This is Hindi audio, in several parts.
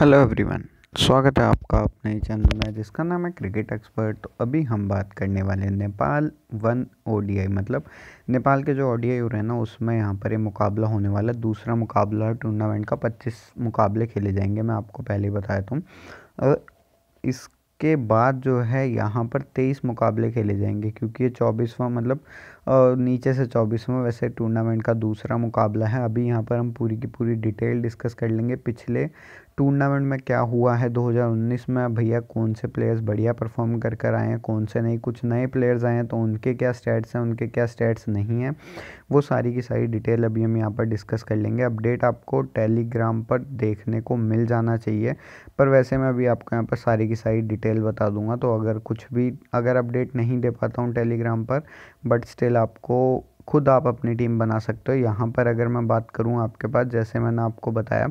हेलो एवरीवन स्वागत है आपका अपने चैनल में जिसका नाम है क्रिकेट एक्सपर्ट तो अभी हम बात करने वाले हैं नेपाल वन ओडीआई मतलब नेपाल के जो ओडीआई हो रहे हैं ना उसमें यहाँ पर ये मुकाबला होने वाला दूसरा मुकाबला टूर्नामेंट का 25 मुकाबले खेले जाएंगे मैं आपको पहले ही बताया था इसके बाद जो है यहाँ पर तेईस मुकाबले खेले जाएंगे क्योंकि ये चौबीसवा मतलब नीचे से चौबीसवा वैसे टूर्नामेंट का दूसरा मुकाबला है अभी यहाँ पर हम पूरी की पूरी डिटेल डिस्कस कर लेंगे पिछले टूर्नामेंट में क्या हुआ है 2019 में भैया कौन से प्लेयर्स बढ़िया परफॉर्म कर कर आए हैं कौन से नहीं कुछ नए प्लेयर्स आए हैं तो उनके क्या स्टेट्स हैं उनके क्या स्टैट्स नहीं हैं वो सारी की सारी डिटेल अभी हम यहाँ पर डिस्कस कर लेंगे अपडेट आपको टेलीग्राम पर देखने को मिल जाना चाहिए पर वैसे मैं अभी आपको यहाँ पर सारी की सारी डिटेल बता दूंगा तो अगर कुछ भी अगर अपडेट नहीं दे पाता हूँ टेलीग्राम पर बट स्टिल आपको खुद आप अपनी टीम बना सकते हो यहाँ पर अगर मैं बात करूँ आपके पास जैसे मैंने आपको बताया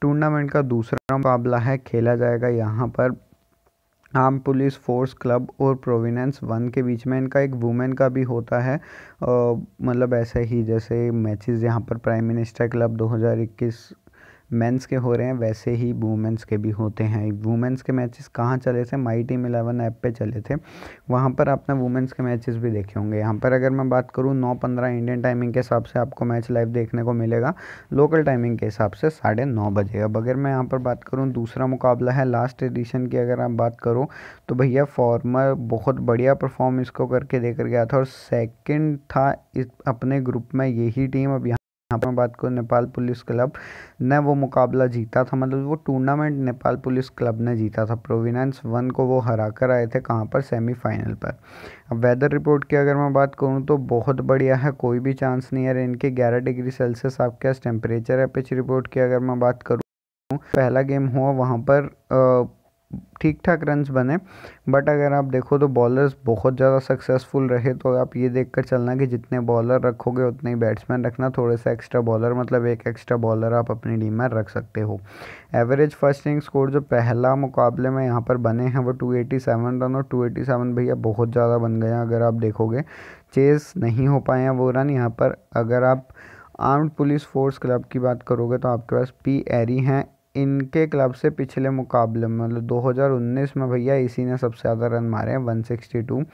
टूर्नामेंट का दूसरा मुकाबला है खेला जाएगा यहाँ पर आर्म पुलिस फोर्स क्लब और प्रोविनेंस वन के बीच में इनका एक वुमेन का भी होता है मतलब ऐसे ही जैसे मैचेस यहाँ पर प्राइम मिनिस्टर क्लब 2021 मेंस के हो रहे हैं वैसे ही वुमेंस के भी होते हैं वुमेंस के मैचेस कहाँ चले थे माई टीम इलेवन ऐप पे चले थे वहाँ पर आपने वुमेंस के मैचेस भी देखे होंगे यहाँ पर अगर मैं बात करूँ नौ पंद्रह इंडियन टाइमिंग के हिसाब से आपको मैच लाइव देखने को मिलेगा लोकल टाइमिंग के हिसाब से साढ़े नौ बजे अब अगर मैं यहाँ पर बात करूँ दूसरा मुकाबला है लास्ट एडिशन की अगर आप बात करूँ तो भैया फॉर्मर बहुत बढ़िया परफॉर्म इसको करके देकर गया था और सेकेंड था इस अपने ग्रुप में यही टीम अब यहाँ बात को नेपाल पुलिस क्लब ने वो मुकाबला जीता था मतलब वो टूर्नामेंट नेपाल पुलिस क्लब ने जीता था प्रोविनेंस वन को वो हरा कर आए थे कहाँ पर सेमीफाइनल पर अब वेदर रिपोर्ट की अगर मैं बात करूँ तो बहुत बढ़िया है कोई भी चांस नहीं है इनके के ग्यारह डिग्री सेल्सियस आपके पास टेम्परेचर है पिच रिपोर्ट की अगर मैं बात करूँ पहला गेम हुआ वहाँ पर आ, ठीक ठाक रन्स बने बट अगर आप देखो तो बॉलर्स बहुत ज़्यादा सक्सेसफुल रहे तो आप ये देख कर चलना कि जितने बॉलर रखोगे उतने ही बैट्समैन रखना थोड़े से एक्स्ट्रा बॉलर मतलब एक एक्स्ट्रा बॉलर आप अपनी टीम में रख सकते हो एवरेज फर्स्ट इनिंग स्कोर जो पहला मुकाबले में यहाँ पर बने हैं वो 287 रन और टू भैया बहुत ज़्यादा बन गए हैं अगर आप देखोगे चेस नहीं हो पाए हैं वो रन यहाँ पर अगर आप आर्म्ड पुलिस फोर्स क्लब की बात करोगे तो आपके पास पी एरी हैं इनके क्लब से पिछले मुकाबले में मतलब 2019 में भैया इसी ने सबसे ज़्यादा रन मारे हैं 162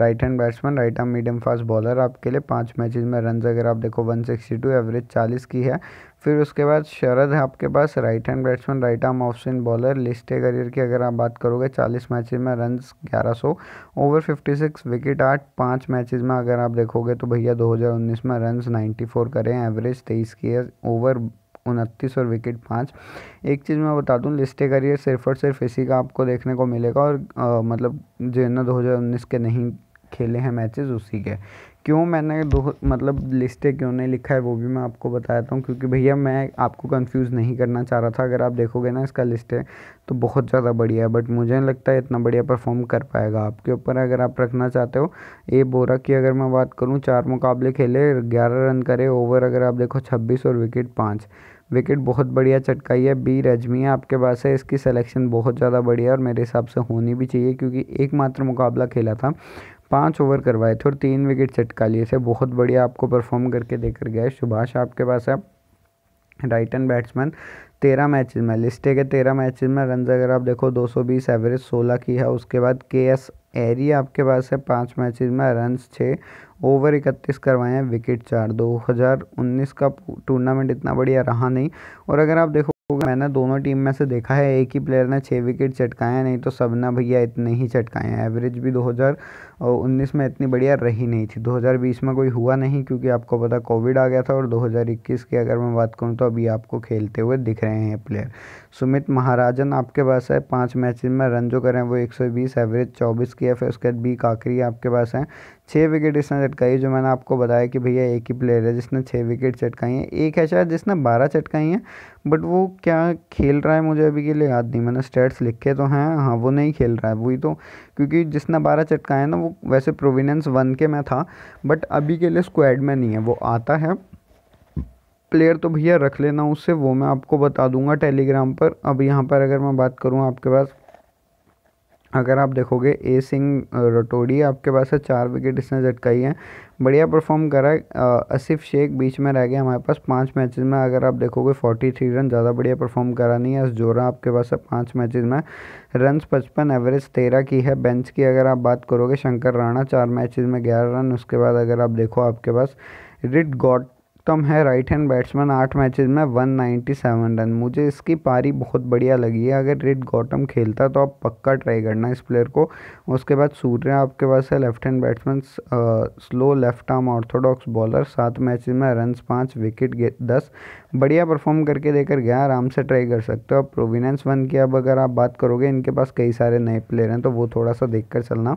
right hand batsman right arm medium fast bowler आपके लिए पाँच मैचेस में रन अगर आप देखो 162 एवरेज 40 की है फिर उसके बाद शरद है आपके पास right hand batsman right arm off spin bowler list career की अगर आप बात करोगे 40 मैचेस में रन 1100 ओवर 56 विकेट आठ पाँच मैचेस में अगर आप देखोगे तो भैया 2019 में रन 94 करें एवरेज 23 की है ओवर उनतीस और विकेट पाँच एक चीज़ मैं बता दूँ लिस्ट करियर सिर्फ और सिर्फ इसी का आपको देखने को मिलेगा और आ, मतलब जो है ना दो के नहीं खेले हैं मैचेस उसी के क्यों मैंने दो मतलब लिस्टें क्यों नहीं लिखा है वो भी मैं आपको बताता हूँ क्योंकि भैया मैं आपको कंफ्यूज नहीं करना चाह रहा था अगर आप देखोगे ना इसका लिस्ट है तो बहुत ज़्यादा बढ़िया है बट मुझे नहीं लगता है इतना बढ़िया परफॉर्म कर पाएगा आपके ऊपर अगर आप रखना चाहते हो ए बोरा की अगर मैं बात करूँ चार मुकाबले खेले ग्यारह रन करे ओवर अगर आप देखो छब्बीस और विकेट पाँच विकेट बहुत बढ़िया चटकाई है बी है आपके पास है इसकी सिलेक्शन बहुत ज़्यादा बढ़िया और मेरे हिसाब से होनी भी चाहिए क्योंकि एकमात्र मुकाबला खेला था पाँच ओवर करवाए थे और तीन विकेट चटका लिए थे बहुत बढ़िया आपको परफॉर्म करके देकर गए सुभाष आपके पास है राइट एंड बैट्समैन तेरह मैच में लिस्टे के तेरह मैच में रन अगर आप देखो दो सौ बीस एवरेज सोलह की है उसके बाद के एस एरी आपके पास है पाँच मैच में रन छः ओवर इकतीस करवाए हैं विकेट चार दो हजार उन्नीस का टूर्नामेंट इतना बढ़िया रहा नहीं और अगर आप देखो मैंने दोनों टीम में से देखा है एक ही प्लेयर ने छः विकेट चटकाए हैं नहीं तो सब ना भैया इतने ही चटकाए हैं एवरेज भी 2019 में इतनी बढ़िया रही नहीं थी 2020 में कोई हुआ नहीं क्योंकि आपको पता कोविड आ गया था और 2021 की अगर मैं बात करूँ तो अभी आपको खेलते हुए दिख रहे हैं प्लेयर सुमित महाराजन आपके पास है पाँच मैच में रन जो करें वो एक एवरेज चौबीस की है फिर उसके बाद बी काकरी आपके पास है छः विकेट इसने चटकाई जो मैंने आपको बताया कि भैया एक ही प्लेयर है जिसने छः विकेट चटकाई हैं एक है शायद जिसने बारह चटकाई हैं बट वो क्या खेल रहा है मुझे अभी के लिए याद नहीं मैंने स्टेट्स लिखे तो हैं हाँ वो नहीं खेल रहा है वही तो क्योंकि जिसने बारह चटकाए ना वो वैसे प्रोविनेंस वन के में था बट अभी के लिए स्क्वाड में नहीं है वो आता है प्लेयर तो भैया रख लेना उससे वो मैं आपको बता दूंगा टेलीग्राम पर अब यहाँ पर अगर मैं बात करूँ आपके पास अगर आप देखोगे ए सिंह रटोडी आपके पास है चार विकेट इसने झटकाई है बढ़िया परफॉर्म करा है आसिफ शेख बीच में रह गया हमारे पास पांच मैचेस में अगर आप देखोगे फोर्टी थ्री रन ज़्यादा बढ़िया परफॉर्म करा नहीं है जोरा आपके पास है पांच मैचेस में रन पचपन एवरेज तेरह की है बेंच की अगर आप बात करोगे शंकर राणा चार मैचेज में ग्यारह रन उसके बाद अगर आप देखो आपके पास रिट गॉड उत्तम है राइट हैंड बैट्समैन आठ मैचेस में 197 रन मुझे इसकी पारी बहुत बढ़िया लगी है अगर रिड गौतम खेलता तो आप पक्का ट्राई करना इस प्लेयर को उसके बाद सूर्य आपके पास है left hand batsman slow left arm orthodox bowler सात मैचेस में रन पाँच विकेट दस बढ़िया परफॉर्म करके देकर गया आराम से ट्राई कर सकते हो अब प्रोविनेंस वन की अब अगर आप बात करोगे इनके पास कई सारे नए प्लेयर हैं तो वो थोड़ा सा देख कर चलना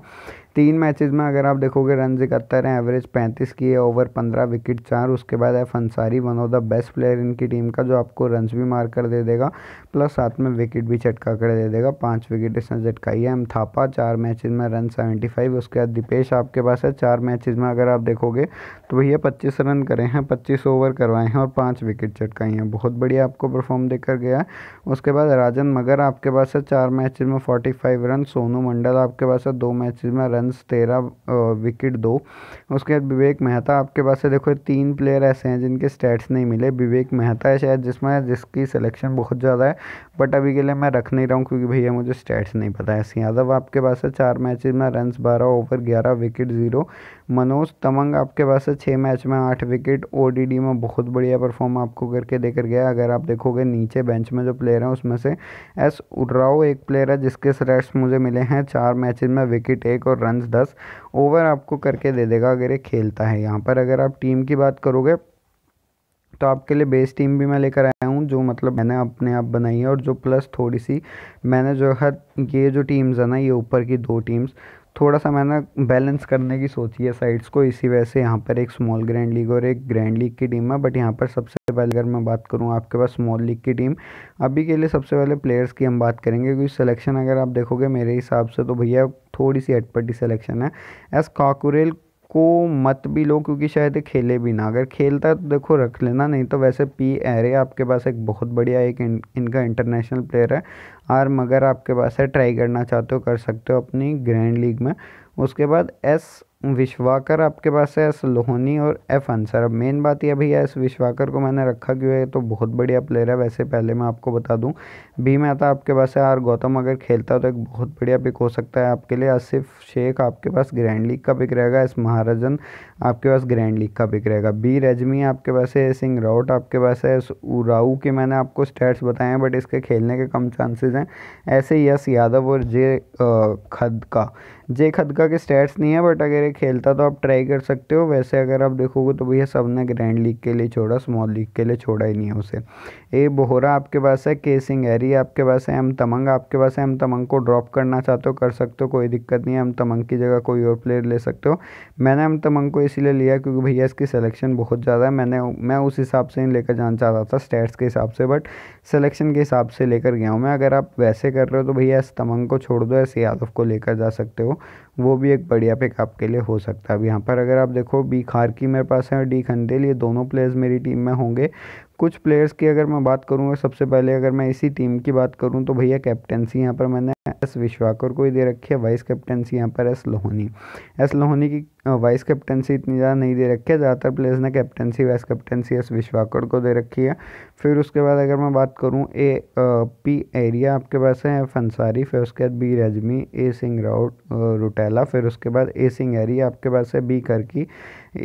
तीन मैचेस में अगर आप देखोगे रन इकहत्तर हैं एवरेज पैंतीस की है ओवर पंद्रह विकेट चार उसके बाद है फंसारी one of the best player इनकी टीम का जो आपको रन भी मार कर दे देगा प्लस साथ में विकेट भी चटका कर दे देगा पाँच विकेट इसने झटकाई है एम थापा चार मैचेज में रन सेवेंटी फाइव उसके बाद दीपेश आपके पास है चार मैचेज में अगर आप देखोगे तो भैया पच्चीस रन करे हैं पच्चीस ओवर करवाए हैं और पाँच विकेट चटकाई हैं बहुत बढ़िया आपको परफॉर्म देकर गया है उसके बाद राजन मगर आपके पास है चार मैचेज में forty five run Sonu Mandal आपके पास है दो मैचेज में रन रन्स तेरह विकेट दो उसके बाद विवेक मेहता आपके पास से देखो तीन प्लेयर ऐसे हैं जिनके स्टैट्स नहीं मिले विवेक मेहता है शायद जिसमें जिसकी सिलेक्शन बहुत ज़्यादा है बट अभी के लिए मैं रख नहीं रहा हूँ क्योंकि भैया मुझे स्टैट्स नहीं पता है एस यादव आपके पास है चार मैच में रन बारह ओवर ग्यारह विकेट जीरो मनोज तमंग आपके पास है छः मैच में आठ विकेट ओ में बहुत बढ़िया परफॉर्म आपको करके देकर गया अगर आप देखोगे नीचे बेंच में जो प्लेयर हैं उसमें से एस उर्राव एक प्लेयर है जिसके स्टैट्स मुझे मिले हैं चार मैच में विकेट एक और रन दस ओवर आपको करके दे देगा अगर ये खेलता है यहाँ पर अगर आप टीम की बात करोगे तो आपके लिए बेस्ट टीम भी मैं लेकर आया हूँ जो मतलब मैंने अपने आप बनाई है और जो प्लस थोड़ी सी मैंने जो है ये जो टीम्स है ना ये ऊपर की दो टीम्स थोड़ा सा मैंने बैलेंस करने की सोची है साइड्स को इसी वजह से यहाँ पर एक स्मॉल ग्रैंड लीग और एक ग्रैंड लीग की टीम है बट यहाँ पर सबसे पहले अगर मैं बात करूँ आपके पास स्मॉल लीग की टीम अभी के लिए सबसे पहले प्लेयर्स की हम बात करेंगे क्योंकि सिलेक्शन अगर आप देखोगे मेरे हिसाब से तो भैया थोड़ी सी अटपटी सिलेक्शन है एस काकुरेल को मत भी लो क्योंकि शायद खेले भी ना अगर खेलता है तो देखो रख लेना नहीं तो वैसे पी एरे आपके पास एक बहुत बढ़िया एक इन, इनका इंटरनेशनल प्लेयर है आर मगर आपके पास है ट्राई करना चाहते हो कर सकते हो अपनी ग्रैंड लीग में उसके बाद एस विश्वाकर आपके पास है एस लोहनी और एफ आंसर अब मेन बात यह भैया एस विश्वाकर को मैंने रखा क्यों है तो बहुत बढ़िया प्लेयर है वैसे पहले मैं आपको बता दूं बी में आता आपके पास है आर गौतम अगर खेलता तो एक बहुत बढ़िया पिक हो सकता है आपके लिए आसिफ शेख आपके पास ग्रैंड लीग का पिक रहेगा एस महाराजन आपके पास ग्रैंड लीग का पिक रहेगा बी रजमी आपके पास है सिंह राउट आपके पास है एस उराऊ के मैंने आपको स्टेट्स बताए हैं बट इसके खेलने के कम चांसेज हैं ऐसे यस यादव और जे खद का जे खदका के स्टेट्स नहीं है बट अगर ये खेलता तो आप ट्राई कर सकते हो वैसे अगर आप देखोगे तो भैया सब ने ग्रैंड लीग के लिए छोड़ा स्मॉल लीग के लिए छोड़ा ही नहीं है उसे ए बोहरा आपके पास है के सिंह एरी आपके पास है एम तमंग आपके पास है एम तमंग को ड्रॉप करना चाहते हो कर सकते हो कोई दिक्कत नहीं है एम तमंग की जगह कोई और प्लेयर ले सकते हो मैंने एम तमंग को इसीलिए लिया क्योंकि भैया इसकी सिलेक्शन बहुत ज़्यादा है मैंने मैं उस हिसाब से ही लेकर जाना चाहता था स्टेट्स के हिसाब से बट सलेक्शन के हिसाब से लेकर गया हूँ मैं अगर आप वैसे कर रहे हो तो भैया इस तमंग को छोड़ दो ऐसे यादव को लेकर जा सकते हो वो भी एक बढ़िया पिक आपके लिए हो सकता है अब यहाँ पर अगर आप देखो बी खारकी मेरे पास है और डी खंडेल ये दोनों प्लेयर्स मेरी टीम में होंगे कुछ प्लेयर्स की अगर मैं बात करूँगा सबसे पहले अगर मैं इसी टीम की बात करूँ तो भैया कैप्टनसी यहाँ पर मैंने एस विश्वाकर को ही दे रखी है वाइस कैप्टनसी यहाँ पर एस लोहनी एस लोहनी की वाइस कैप्टनसी इतनी ज़्यादा नहीं दे रखी है ज़्यादातर प्लेयर्स ने captaincy vice captaincy S Vishwakar को दे रखी है फिर उसके बाद अगर मैं बात करूँ ए पी एरिया आपके पास है एफ अंसारी फिर उसके बाद बी रजमी ए सिंह राउट रुटेला फिर उसके बाद ए सिंह एरिया आपके पास है बी करकी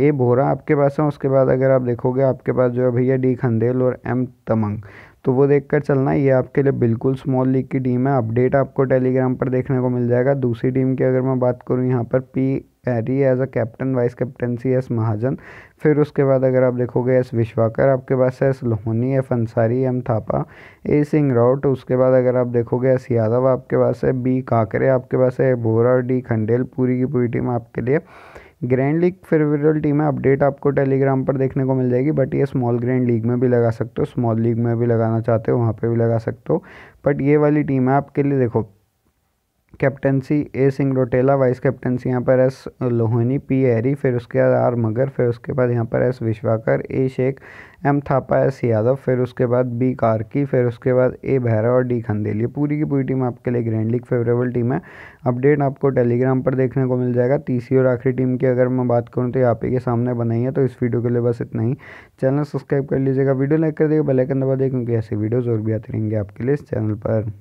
ए बोरा आपके पास है उसके बाद अगर आप देखोगे आपके पास जो है भैया डी खंडेल और एम तमंग तो वो देख कर चलना ये आपके लिए बिल्कुल स्मॉल लीग की टीम है अपडेट आपको टेलीग्राम पर देखने को मिल जाएगा दूसरी टीम की अगर मैं बात करूँ यहाँ पर पी एरी as a captain vice captaincy S Mahajan फिर उसके बाद अगर आप देखोगे एस विश्वाकर आपके पास है S Lohani F Ansari M Thapa A Singh Raut उसके बाद अगर आप देखोगे एस यादव आपके पास है बी काकरे आपके पास है बोरा और डी खंडेल पूरी की पूरी टीम आपके लिए ग्रैंड लीग फेवरेबल टीम है अपडेट आपको टेलीग्राम पर देखने को मिल जाएगी बट ये स्मॉल ग्रैंड लीग में भी लगा सकते हो स्मॉल लीग में भी लगाना चाहते हो वहाँ पे भी लगा सकते हो बट ये वाली टीम है आपके लिए देखो captaincy A Singh Rotela vice captaincy यहाँ पर एस लोहनी पी एरी फिर उसके बाद आर मगर फिर उसके बाद यहाँ पर S Vishwakar A Shaikh M Thapa S Yadav फिर उसके बाद बी कार्की फिर उसके बाद ए भैरव और डी खंदेली पूरी की पूरी टीम आपके लिए ग्रैंड लीग फेवरेबल टीम है अपडेट आपको टेलीग्राम पर देखने को मिल जाएगा तीसरी और आखिरी टीम की अगर मैं बात करूँ तो ये आप ही के सामने बनाई है तो इस वीडियो के लिए बस इतना ही चैनल सब्सक्राइब कर लीजिएगा वीडियो लाइक कर देगा बेलाइकन दबा दे क्योंकि ऐसी वीडियोज़ और भी आती रहेंगे आपके लिए इस चैनल पर